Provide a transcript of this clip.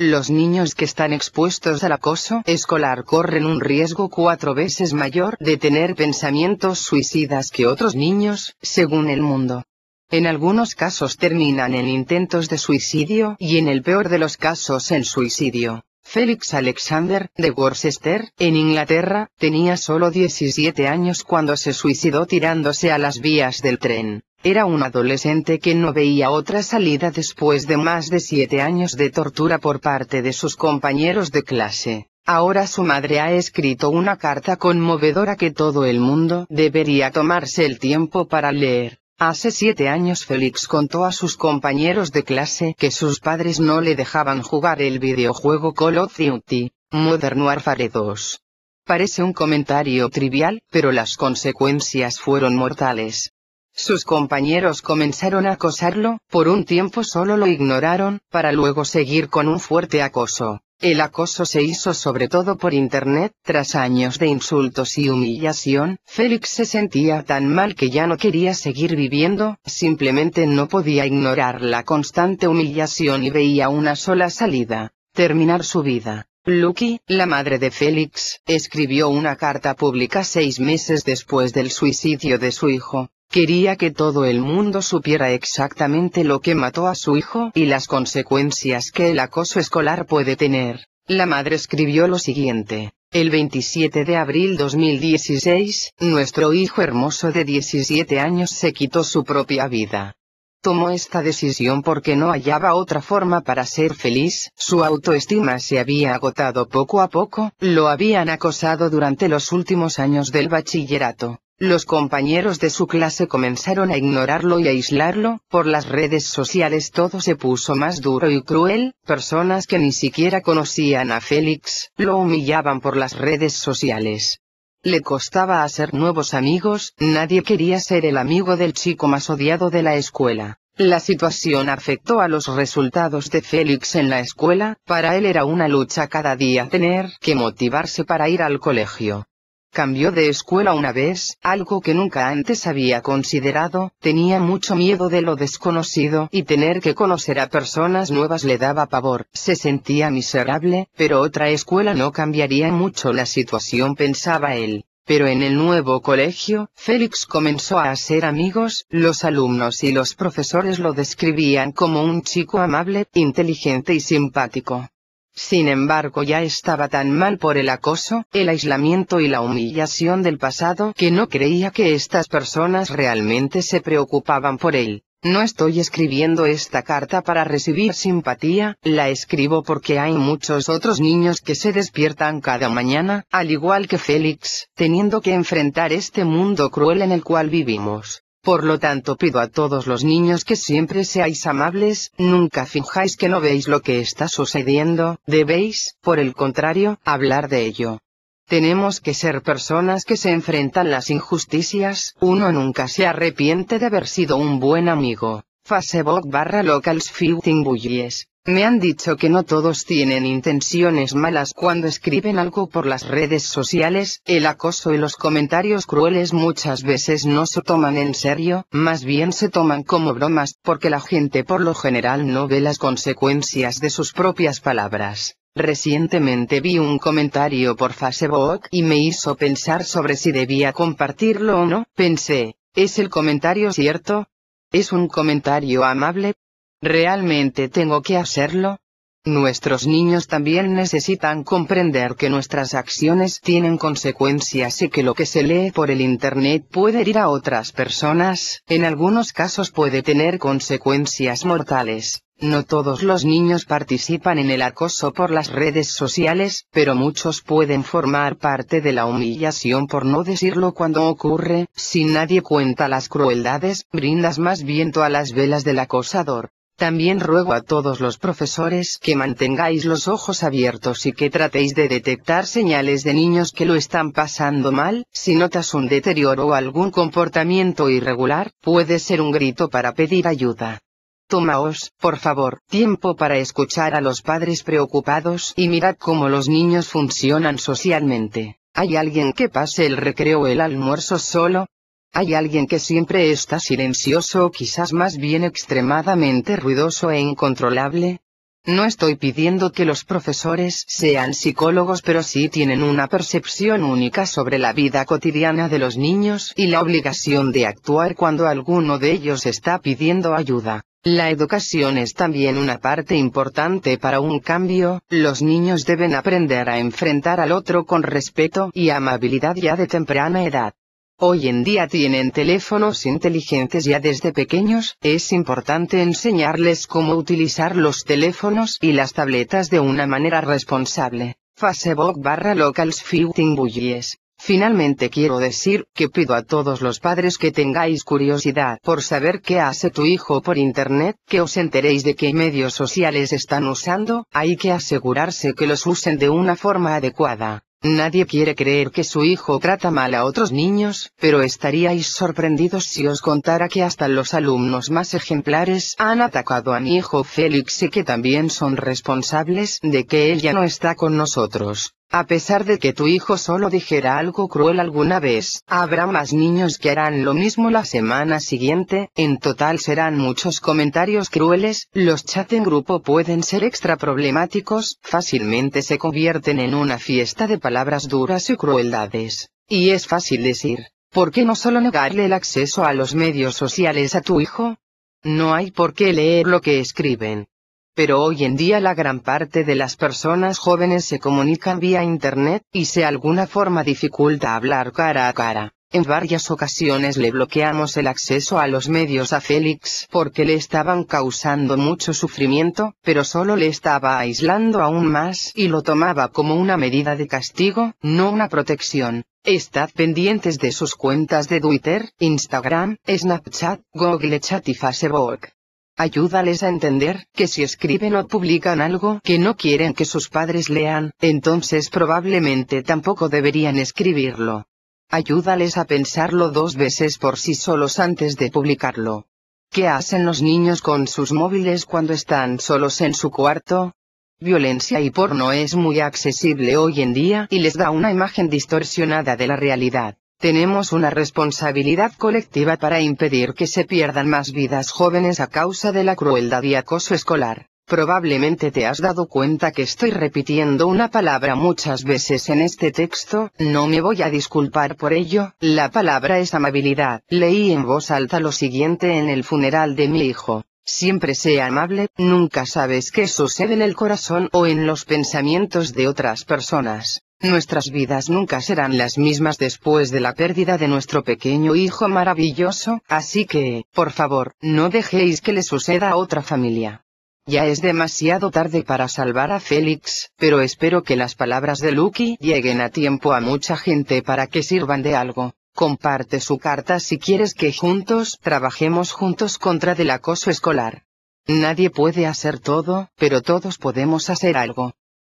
Los niños que están expuestos al acoso escolar corren un riesgo cuatro veces mayor de tener pensamientos suicidas que otros niños, según el mundo. En algunos casos terminan en intentos de suicidio y en el peor de los casos en suicidio. Félix Alexander, de Worcester, en Inglaterra, tenía solo 17 años cuando se suicidó tirándose a las vías del tren. Era un adolescente que no veía otra salida después de más de siete años de tortura por parte de sus compañeros de clase. Ahora su madre ha escrito una carta conmovedora que todo el mundo debería tomarse el tiempo para leer. Hace siete años Felix contó a sus compañeros de clase que sus padres no le dejaban jugar el videojuego Call of Duty, Modern Warfare 2. Parece un comentario trivial, pero las consecuencias fueron mortales. Sus compañeros comenzaron a acosarlo, por un tiempo solo lo ignoraron, para luego seguir con un fuerte acoso. El acoso se hizo sobre todo por Internet, tras años de insultos y humillación, Félix se sentía tan mal que ya no quería seguir viviendo, simplemente no podía ignorar la constante humillación y veía una sola salida, terminar su vida. Lucky, la madre de Félix, escribió una carta pública seis meses después del suicidio de su hijo, Quería que todo el mundo supiera exactamente lo que mató a su hijo y las consecuencias que el acoso escolar puede tener. La madre escribió lo siguiente. El 27 de abril 2016, nuestro hijo hermoso de 17 años se quitó su propia vida. Tomó esta decisión porque no hallaba otra forma para ser feliz, su autoestima se había agotado poco a poco, lo habían acosado durante los últimos años del bachillerato. Los compañeros de su clase comenzaron a ignorarlo y aislarlo, por las redes sociales todo se puso más duro y cruel, personas que ni siquiera conocían a Félix, lo humillaban por las redes sociales. Le costaba hacer nuevos amigos, nadie quería ser el amigo del chico más odiado de la escuela. La situación afectó a los resultados de Félix en la escuela, para él era una lucha cada día tener que motivarse para ir al colegio. Cambió de escuela una vez, algo que nunca antes había considerado, tenía mucho miedo de lo desconocido y tener que conocer a personas nuevas le daba pavor, se sentía miserable, pero otra escuela no cambiaría mucho la situación pensaba él. Pero en el nuevo colegio, Félix comenzó a hacer amigos, los alumnos y los profesores lo describían como un chico amable, inteligente y simpático. Sin embargo ya estaba tan mal por el acoso, el aislamiento y la humillación del pasado que no creía que estas personas realmente se preocupaban por él. No estoy escribiendo esta carta para recibir simpatía, la escribo porque hay muchos otros niños que se despiertan cada mañana, al igual que Félix, teniendo que enfrentar este mundo cruel en el cual vivimos. Por lo tanto pido a todos los niños que siempre seáis amables, nunca finjáis que no veis lo que está sucediendo, debéis, por el contrario, hablar de ello. Tenemos que ser personas que se enfrentan las injusticias, uno nunca se arrepiente de haber sido un buen amigo. Facebook barra locals fighting bullies. Me han dicho que no todos tienen intenciones malas cuando escriben algo por las redes sociales, el acoso y los comentarios crueles muchas veces no se toman en serio, más bien se toman como bromas, porque la gente por lo general no ve las consecuencias de sus propias palabras. Recientemente vi un comentario por Facebook y me hizo pensar sobre si debía compartirlo o no, pensé, ¿es el comentario cierto? Es un comentario amable, ¿Realmente tengo que hacerlo? Nuestros niños también necesitan comprender que nuestras acciones tienen consecuencias y que lo que se lee por el Internet puede herir a otras personas, en algunos casos puede tener consecuencias mortales. No todos los niños participan en el acoso por las redes sociales, pero muchos pueden formar parte de la humillación por no decirlo cuando ocurre, si nadie cuenta las crueldades, brindas más viento a las velas del acosador. También ruego a todos los profesores que mantengáis los ojos abiertos y que tratéis de detectar señales de niños que lo están pasando mal, si notas un deterioro o algún comportamiento irregular, puede ser un grito para pedir ayuda. Tomaos, por favor, tiempo para escuchar a los padres preocupados y mirad cómo los niños funcionan socialmente. ¿Hay alguien que pase el recreo o el almuerzo solo? Hay alguien que siempre está silencioso o quizás más bien extremadamente ruidoso e incontrolable. No estoy pidiendo que los profesores sean psicólogos pero sí tienen una percepción única sobre la vida cotidiana de los niños y la obligación de actuar cuando alguno de ellos está pidiendo ayuda. La educación es también una parte importante para un cambio, los niños deben aprender a enfrentar al otro con respeto y amabilidad ya de temprana edad. Hoy en día tienen teléfonos inteligentes ya desde pequeños, es importante enseñarles cómo utilizar los teléfonos y las tabletas de una manera responsable. Facebook barra locals bullies. Finalmente quiero decir que pido a todos los padres que tengáis curiosidad por saber qué hace tu hijo por internet, que os enteréis de qué medios sociales están usando, hay que asegurarse que los usen de una forma adecuada. Nadie quiere creer que su hijo trata mal a otros niños, pero estaríais sorprendidos si os contara que hasta los alumnos más ejemplares han atacado a mi hijo Félix y que también son responsables de que él ya no está con nosotros. A pesar de que tu hijo solo dijera algo cruel alguna vez, habrá más niños que harán lo mismo la semana siguiente, en total serán muchos comentarios crueles, los chats en grupo pueden ser extra problemáticos, fácilmente se convierten en una fiesta de palabras duras y crueldades. Y es fácil decir, ¿por qué no solo negarle el acceso a los medios sociales a tu hijo? No hay por qué leer lo que escriben, pero hoy en día la gran parte de las personas jóvenes se comunican vía Internet, y se alguna forma dificulta hablar cara a cara. En varias ocasiones le bloqueamos el acceso a los medios a Félix porque le estaban causando mucho sufrimiento, pero solo le estaba aislando aún más y lo tomaba como una medida de castigo, no una protección. Estad pendientes de sus cuentas de Twitter, Instagram, Snapchat, Google Chat y Facebook. Ayúdales a entender que si escriben o publican algo que no quieren que sus padres lean, entonces probablemente tampoco deberían escribirlo. Ayúdales a pensarlo dos veces por sí solos antes de publicarlo. ¿Qué hacen los niños con sus móviles cuando están solos en su cuarto? Violencia y porno es muy accesible hoy en día y les da una imagen distorsionada de la realidad. Tenemos una responsabilidad colectiva para impedir que se pierdan más vidas jóvenes a causa de la crueldad y acoso escolar. Probablemente te has dado cuenta que estoy repitiendo una palabra muchas veces en este texto, no me voy a disculpar por ello, la palabra es amabilidad. Leí en voz alta lo siguiente en el funeral de mi hijo. Siempre sea amable, nunca sabes qué sucede en el corazón o en los pensamientos de otras personas. Nuestras vidas nunca serán las mismas después de la pérdida de nuestro pequeño hijo maravilloso, así que, por favor, no dejéis que le suceda a otra familia. Ya es demasiado tarde para salvar a Félix, pero espero que las palabras de Lucky lleguen a tiempo a mucha gente para que sirvan de algo. Comparte su carta si quieres que juntos trabajemos juntos contra el acoso escolar. Nadie puede hacer todo, pero todos podemos hacer algo.